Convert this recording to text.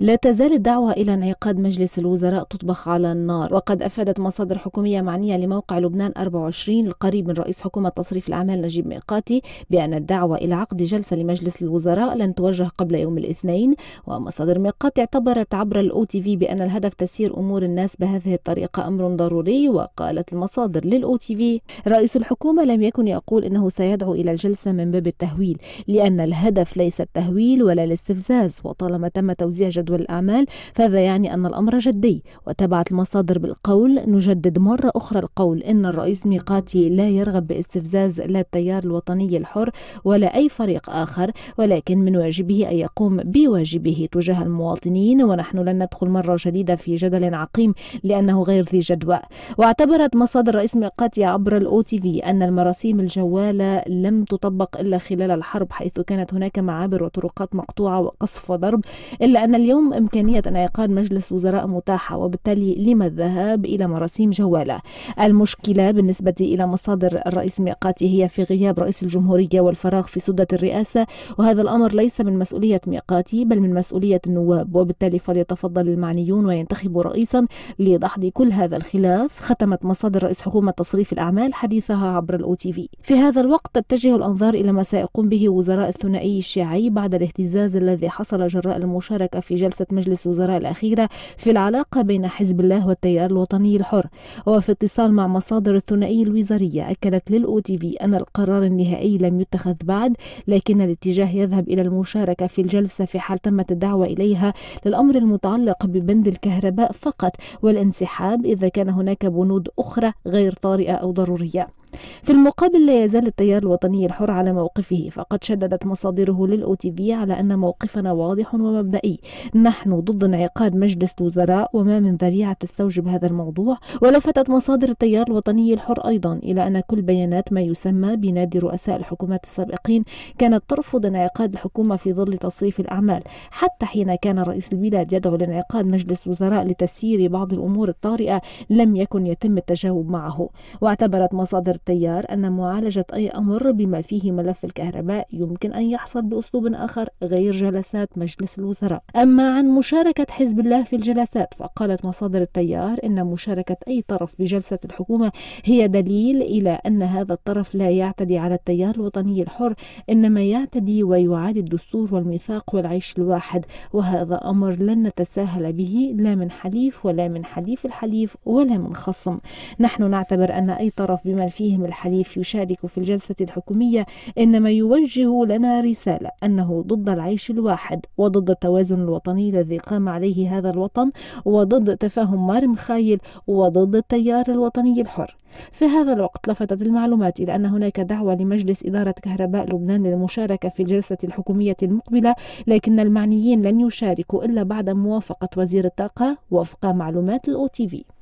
لا تزال الدعوة إلى انعقاد مجلس الوزراء تطبخ على النار وقد أفادت مصادر حكومية معنية لموقع لبنان 24 القريب من رئيس حكومة تصريف الأعمال نجيب ميقاتي بأن الدعوة إلى عقد جلسة لمجلس الوزراء لن توجه قبل يوم الاثنين ومصادر ميقاتي اعتبرت عبر الأو تي في بأن الهدف تسيير أمور الناس بهذه الطريقة أمر ضروري وقالت المصادر للأو تي في رئيس الحكومة لم يكن يقول إنه سيدعو إلى الجلسة من باب التهويل لأن الهدف ليس التهويل ولا الاستفزاز وطالما تم توزيع جدول والأعمال فهذا يعني أن الأمر جدي وتابعت المصادر بالقول نجدد مرة أخرى القول إن الرئيس ميقاتي لا يرغب باستفزاز لا التيار الوطني الحر ولا أي فريق آخر ولكن من واجبه أن يقوم بواجبه تجاه المواطنين ونحن لن ندخل مرة جديدة في جدل عقيم لأنه غير ذي جدوى واعتبرت مصادر رئيس ميقاتي عبر الأو تي في أن المراسيم الجوالة لم تطبق إلا خلال الحرب حيث كانت هناك معابر وطرقات مقطوعة وقصف وضرب إلا أن اليوم اليوم إمكانية انعقاد مجلس وزراء متاحة وبالتالي لما الذهاب إلى مراسيم جوالة المشكلة بالنسبة إلى مصادر الرئيس ميقاتي هي في غياب رئيس الجمهورية والفراغ في سدة الرئاسة وهذا الأمر ليس من مسؤولية ميقاتي بل من مسؤولية النواب وبالتالي فليتفضل المعنيون وينتخبوا رئيسا لدحض كل هذا الخلاف ختمت مصادر رئيس حكومة تصريف الأعمال حديثها عبر الأو تي في في هذا الوقت تتجه الأنظار إلى ما سيقوم به وزراء الثنائي الشيعي بعد الاهتزاز الذي حصل جراء المشاركة في جلسة مجلس وزراء الأخيرة في العلاقة بين حزب الله والتيار الوطني الحر وفي اتصال مع مصادر الثنائية الوزارية أكدت للأو تي في أن القرار النهائي لم يتخذ بعد لكن الاتجاه يذهب إلى المشاركة في الجلسة في حال تمت الدعوة إليها للأمر المتعلق ببند الكهرباء فقط والانسحاب إذا كان هناك بنود أخرى غير طارئة أو ضرورية في المقابل لا يزال التيار الوطني الحر على موقفه فقد شددت مصادره للأو تي في على أن موقفنا واضح ومبدئي نحن ضد انعقاد مجلس وزراء وما من ذريعة تستوجب هذا الموضوع ولفتت مصادر التيار الوطني الحر أيضا إلى أن كل بيانات ما يسمى بنادي رؤساء الحكومات السابقين كانت ترفض انعقاد الحكومة في ظل تصريف الأعمال حتى حين كان رئيس البلاد يدعو لانعقاد مجلس وزراء لتسيير بعض الأمور الطارئة لم يكن يتم التجاوب معه واعتبرت مصادر التيار أن معالجة أي أمر بما فيه ملف الكهرباء يمكن أن يحصل بأسلوب آخر غير جلسات مجلس الوزراء أما عن مشاركة حزب الله في الجلسات فقالت مصادر التيار إن مشاركة أي طرف بجلسة الحكومة هي دليل إلى أن هذا الطرف لا يعتدي على التيار الوطني الحر إنما يعتدي ويعادي الدستور والميثاق والعيش الواحد وهذا أمر لن نتساهل به لا من حليف ولا من حليف الحليف ولا من خصم نحن نعتبر أن أي طرف بما فيه عليهم الحليف يشارك في الجلسة الحكومية إنما يوجه لنا رسالة أنه ضد العيش الواحد وضد التوازن الوطني الذي قام عليه هذا الوطن وضد تفاهم مار مخايل وضد التيار الوطني الحر في هذا الوقت لفتت المعلومات إلى أن هناك دعوة لمجلس إدارة كهرباء لبنان للمشاركة في الجلسة الحكومية المقبلة لكن المعنيين لن يشاركوا إلا بعد موافقة وزير الطاقة وفق معلومات الأو تي في